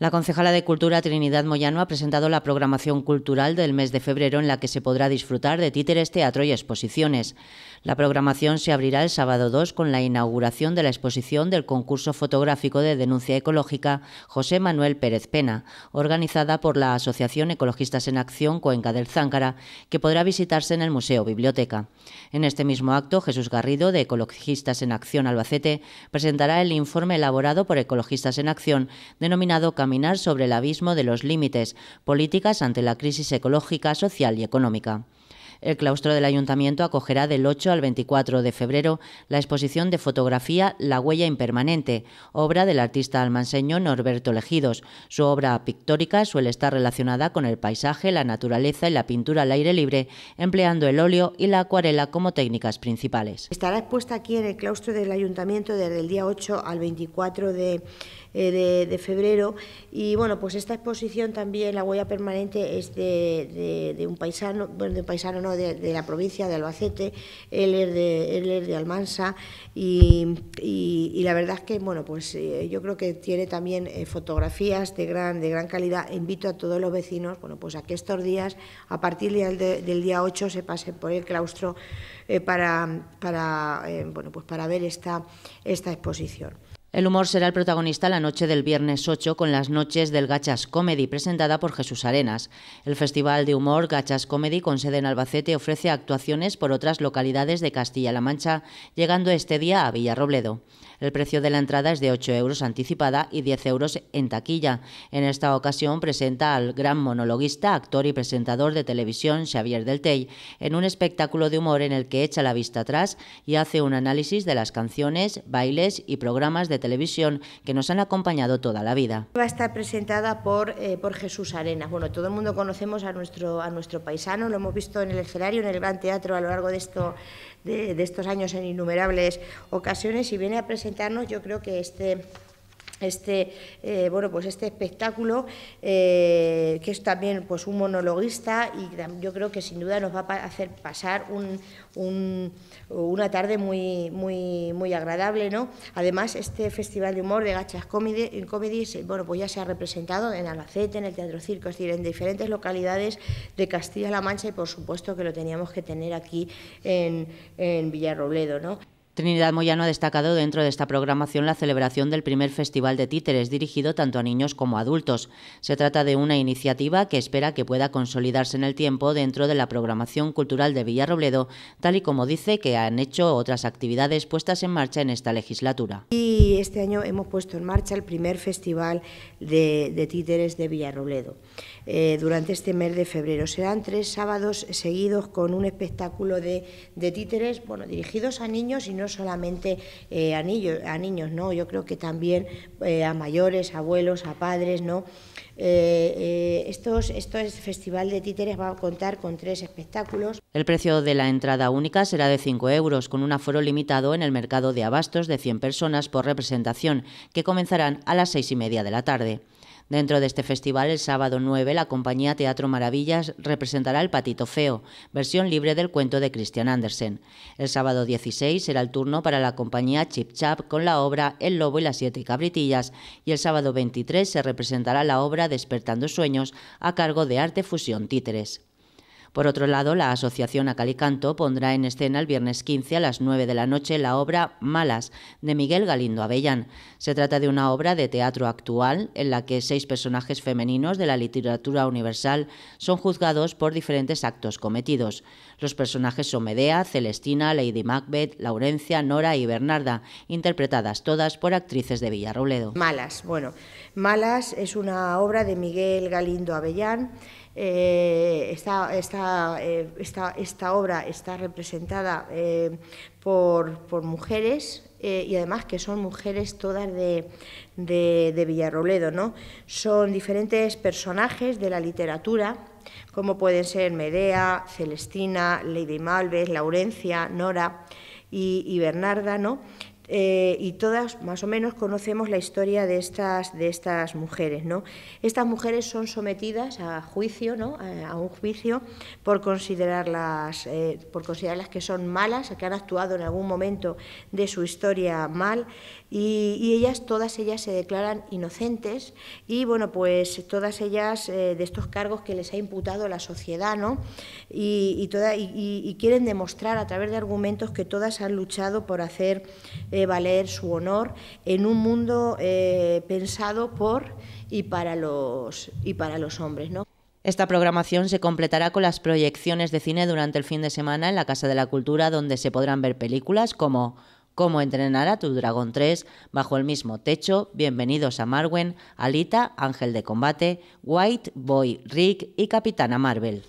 La concejala de Cultura Trinidad Moyano ha presentado la programación cultural del mes de febrero en la que se podrá disfrutar de títeres, teatro y exposiciones. La programación se abrirá el sábado 2 con la inauguración de la exposición del concurso fotográfico de denuncia ecológica José Manuel Pérez Pena, organizada por la Asociación Ecologistas en Acción Cuenca del Záncara, que podrá visitarse en el Museo Biblioteca. En este mismo acto, Jesús Garrido, de Ecologistas en Acción Albacete, presentará el informe elaborado por Ecologistas en Acción denominado sobre el abismo de los límites, políticas ante la crisis ecológica, social y económica. El claustro del ayuntamiento acogerá del 8 al 24 de febrero la exposición de fotografía La huella impermanente, obra del artista almanseño Norberto Legidos. Su obra pictórica suele estar relacionada con el paisaje, la naturaleza y la pintura al aire libre, empleando el óleo y la acuarela como técnicas principales. Estará expuesta aquí en el claustro del ayuntamiento desde el día 8 al 24 de eh, de, febrero. Y bueno, pues esta exposición también, La huella permanente, es de, un paisano, bueno, de un paisano no, de, la provincia de Albacete, él es de, él es de Almansa y, la verdad es que, bueno, pues eh, yo creo que tiene también eh, fotografías de gran, de gran calidad. Invito a todos los vecinos, bueno, pues a que estos días, a partir del, día 8, se pasen por el claustro para, para, bueno, pues para ver esta, esta exposición. El humor será el protagonista la noche del viernes 8 con las noches del Gachas Comedy, presentada por Jesús Arenas. El Festival de Humor Gachas Comedy, con sede en Albacete, ofrece actuaciones por otras localidades de Castilla-La Mancha, llegando este día a Villarrobledo. El precio de la entrada es de 8 euros anticipada y 10 euros en taquilla. En esta ocasión presenta al gran monologuista, actor y presentador de televisión Xavier Del Tey en un espectáculo de humor en el que echa la vista atrás y hace un análisis de las canciones, bailes y programas de televisión que nos han acompañado toda la vida. Va a estar presentada por, eh, por Jesús Arenas. Bueno, todo el mundo conocemos a nuestro, a nuestro paisano, lo hemos visto en el escenario, en el Gran Teatro a lo largo de, esto, de estos años en innumerables ocasiones y viene a presentarnos, yo creo que este este eh, bueno pues este espectáculo eh, que es también pues un monologuista y yo creo que sin duda nos va a hacer pasar una tarde muy muy muy agradable no además este festival de humor de gachas comedy, comedies eh, bueno pues ya se ha representado en Alacete, en el Teatro Circo es decir en diferentes localidades de Castilla-La Mancha y por supuesto que lo teníamos que tener aquí en, en Villarrobledo Trinidad Moyano ha destacado dentro de esta programación la celebración del primer Festival de Títeres dirigido tanto a niños como a adultos. Se trata de una iniciativa que espera que pueda consolidarse en el tiempo dentro de la programación cultural de Villarrobledo, tal y como dice que han hecho otras actividades puestas en marcha en esta legislatura. Y este año hemos puesto en marcha el primer Festival de, Títeres de Villarrobledo. Eh, durante este mes de febrero serán tres sábados seguidos con un espectáculo de, de títeres bueno, dirigidos a niños y no solamente eh, a, niños, ¿no? Yo creo que también eh, a mayores, a abuelos, a padres, ¿no? Eh, eh, estos, este Festival de Títeres va a contar con tres espectáculos. El precio de la entrada única será de 5 euros, con un aforo limitado en el mercado de abastos de 100 personas por representación, que comenzarán a las seis y media de la tarde. Dentro de este festival, el sábado 9, la compañía Teatro Maravillas representará El Patito Feo, versión libre del cuento de Christian Andersen. El sábado 16 será el turno para la compañía Chip Chap con la obra El Lobo y las Siete Cabritillas y el sábado 23 se representará la obra Despertando Sueños a cargo de Arte Fusión Títeres. Por otro lado, la Asociación Acalicanto pondrá en escena el viernes 15 a las 9 de la noche la obra Malas de Miguel Galindo Avellán. Se trata de una obra de teatro actual en la que seis personajes femeninos de la literatura universal son juzgados por diferentes actos cometidos. Los personajes son Medea, Celestina, Lady Macbeth, Laurencia, Nora y Bernarda, interpretadas todas por actrices de Villarrobledo. Malas, bueno, Malas es una obra de Miguel Galindo Avellán eh, eh, esta, obra está representada eh, por, mujeres y además que son mujeres todas de, de, ¿no? Son diferentes personajes de la literatura, como pueden ser Medea, Celestina, Lady Malves, Laurencia, Nora y, y Bernarda, ¿no? Eh, y todas más o menos conocemos la historia de estas, de estas mujeres. ¿no? Estas mujeres son sometidas a juicio, ¿no? a, un juicio, por considerarlas, eh, por que son malas, que han actuado en algún momento de su historia mal, y, ellas, todas ellas se declaran inocentes, y bueno, pues todas ellas eh, de estos cargos que les ha imputado la sociedad, ¿no? Y, y quieren demostrar a través de argumentos que todas han luchado por hacer de valer su honor en un mundo eh, pensado por y para los, y para los hombres. ¿no? Esta programación se completará con las proyecciones de cine durante el fin de semana en la Casa de la Cultura, donde se podrán ver películas como Cómo entrenar a tu dragón 3, Bajo el mismo techo, Bienvenidos a Marwen, Alita, Ángel de Combate, White, Boy, Rick y Capitana Marvel.